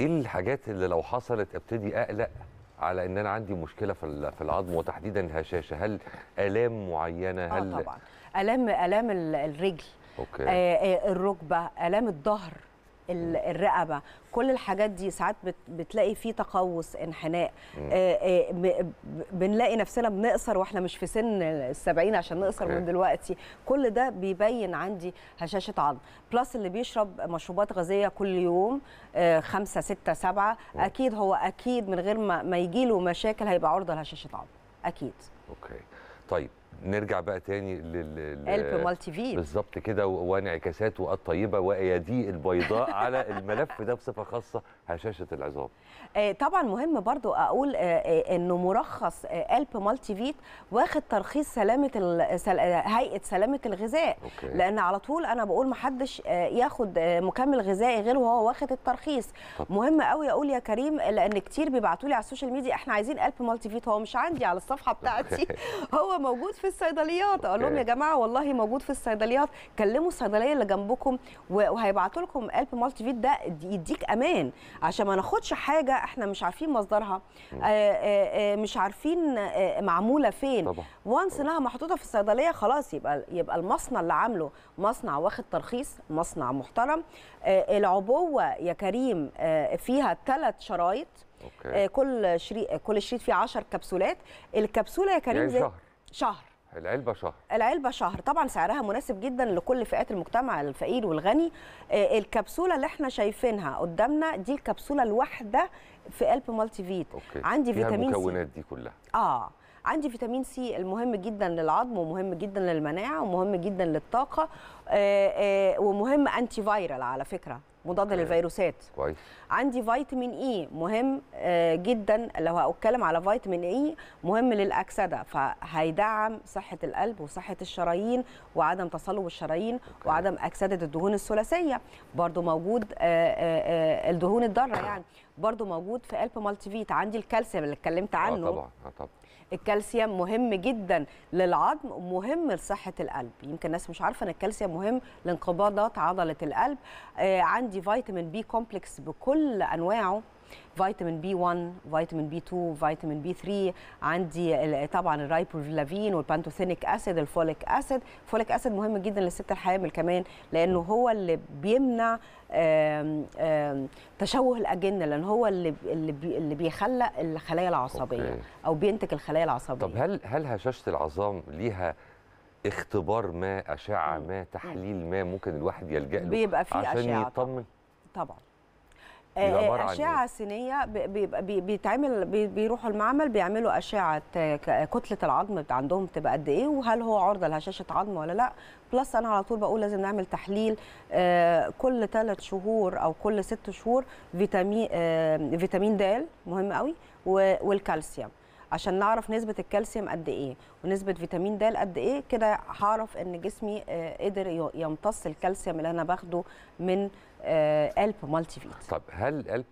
ايه الحاجات اللي لو حصلت ابتدي اقلق على ان انا عندي مشكله في في العظم وتحديدا الهشاشه هل الام معينه آه هل آه طبعا الام الام الرجل أوكي. آه،, آه الركبه الام الظهر الرقبه كل الحاجات دي ساعات بتلاقي في تقوس انحناء آه، آه، بنلاقي نفسنا بنقصر واحنا مش في سن السبعين عشان نقصر من دلوقتي كل ده بيبين عندي هشاشه عظم بلس اللي بيشرب مشروبات غازيه كل يوم آه، خمسة ستة سبعة أكيد هو أكيد من غير ما, ما يجيله مشاكل هيبقى عرضة لهشاشة عظم أكيد أوكي طيب نرجع بقى تاني لل قلب مالتي فيت بالظبط كده وانعكاساته الطيبه واياديه البيضاء على الملف ده بصفه خاصه هشاشه العظام. آه، طبعا مهم برضو اقول آه، آه، انه مرخص قلب مالتي فيت واخد ترخيص سلامه سل... هيئه سلامه الغذاء أوكي. لان على طول انا بقول ما حدش ياخد مكمل غذائي غير وهو واخد الترخيص. طب. مهم قوي اقول يا كريم لان كتير بيبعتوا لي على السوشيال ميديا احنا عايزين قلب مالتي فيت هو مش عندي على الصفحه بتاعتي هو موجود في الصيدليات اقول لهم يا جماعه والله موجود في الصيدليات كلموا الصيدليه اللي جنبكم وهيبعتوا لكم قلب مالتي فيت ده يديك امان عشان ما ناخدش حاجه احنا مش عارفين مصدرها آه، آه، آه، مش عارفين معموله فين طبعا. وانس انها محطوطه في الصيدليه خلاص يبقى يبقى المصنع اللي عامله مصنع واخد ترخيص مصنع محترم العبوه يا كريم فيها ثلاث شرايط أوكي. كل شريط كل شريط فيه 10 كبسولات الكبسوله يا كريم يعني زي شهر شهر العلبة شهر العلبة شهر طبعا سعرها مناسب جدا لكل فئات المجتمع الفقير والغني آه، الكبسولة اللي احنا شايفينها قدامنا دي الكبسولة الواحدة في قلب مالتي فيت أوكي. عندي فيها فيتامين المكونات سي. دي كلها اه عندي فيتامين سي المهم جدا للعظم ومهم جدا للمناعة ومهم جدا للطاقة آه، آه، ومهم انتي فايرال على فكرة مضاد للفيروسات كويس عندي فيتامين اي e مهم آه، جدا لو هتكلم على فيتامين اي e مهم للاكسده فهيدعم صحه القلب وصحه الشرايين وعدم تصلب الشرايين أوكي. وعدم اكسده الدهون الثلاثيه برضو موجود آه، آه، الدهون الضاره يعني برضو موجود في قلب مالتي فيت عندي الكالسيوم اللي اتكلمت عنه اه طبعا اه طبعا الكالسيوم مهم جدا للعظم ومهم لصحه القلب يمكن الناس مش عارفه ان الكالسيوم مهم لانقباضات عضله القلب آه عندي عندي فيتامين بي كومبلكس بكل انواعه فيتامين بي 1 فيتامين بي 2 فيتامين بي 3 عندي طبعا الرايبوفلافين والبانتوثينيك اسيد الفوليك اسيد الفوليك اسيد مهم جدا للست الحامل كمان لانه هو اللي بيمنع آم آم تشوه الاجنه لان هو اللي اللي بيخلق الخلايا العصبيه أوكي. او بينتج الخلايا العصبيه طب هل هل هشاشه العظام ليها اختبار ما اشعه ما تحليل ما ممكن الواحد يلجا له بيبقى فيه عشان اشعه يطمن طبعا آه، أشعة إيه؟ سينية بيتعمل بيروحوا المعمل بيعملوا أشعة كتلة العظم عندهم بتبقى قد إيه وهل هو عرضة لهشاشة عظم ولا لا بلس أنا على طول بقول لازم نعمل تحليل آه، كل ثلاث شهور أو كل ست شهور فيتامين آه، فيتامين د مهم قوي والكالسيوم عشان نعرف نسبه الكالسيوم قد ايه ونسبه فيتامين د قد ايه كده هعرف ان جسمي آه، قدر يمتص الكالسيوم اللي انا باخده من الب مالتي فيت طب هل القلب